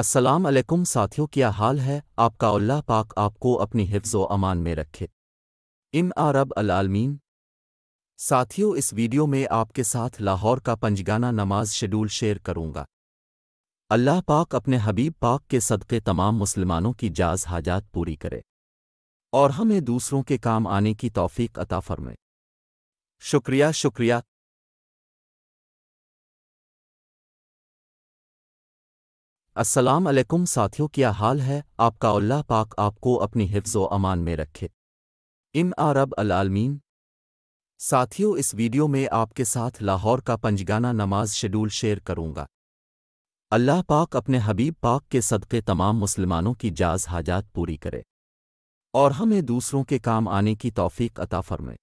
अस्सलाम वालेकुम साथियों क्या हाल है आपका अल्लाह पाक आपको अपनी हिफ्ज़ अमान में रखे इम अल आलमीन साथियों इस वीडियो में आपके साथ लाहौर का पंजगाना नमाज शेड्यूल शेयर करूंगा अल्लाह पाक अपने हबीब पाक के सदक़े तमाम मुसलमानों की जाज हाजात पूरी करे और हमें दूसरों के काम आने की तौफीक अता फरमे शुक्रिया शुक्रिया अस्सलाम वालेकुम साथियों क्या हाल है आपका अल्लाह पाक आपको अपनी हिफ्ज़ अमान में रखे इन आरब अलालमीन साथियों इस वीडियो में आपके साथ लाहौर का पंजगाना नमाज शेड्यूल शेयर करूंगा अल्लाह पाक अपने हबीब पाक के सदक़े तमाम मुसलमानों की जाज हाजात पूरी करे और हमें दूसरों के काम आने की तौफीक अता फरमे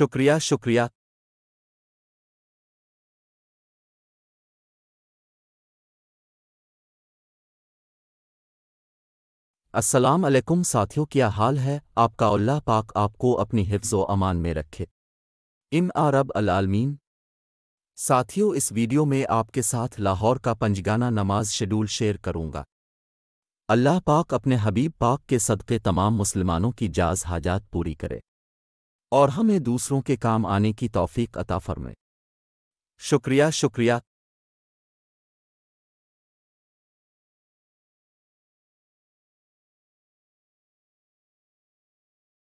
शुक्रिया शुक्रिया अस्सलाम वालेकुम साथियों क्या हाल है आपका अल्लाह पाक आपको अपनी हिफ्ज़ अमान में रखे इन आरब अलालमीन साथियों इस वीडियो में आपके साथ लाहौर का पंजगाना नमाज शेड्यूल शेयर करूंगा अल्लाह पाक अपने हबीब पाक के सदक़े तमाम मुसलमानों की जाज हाजात पूरी करे और हमें दूसरों के काम आने की तौफीक अता फरमे शुक्रिया शुक्रिया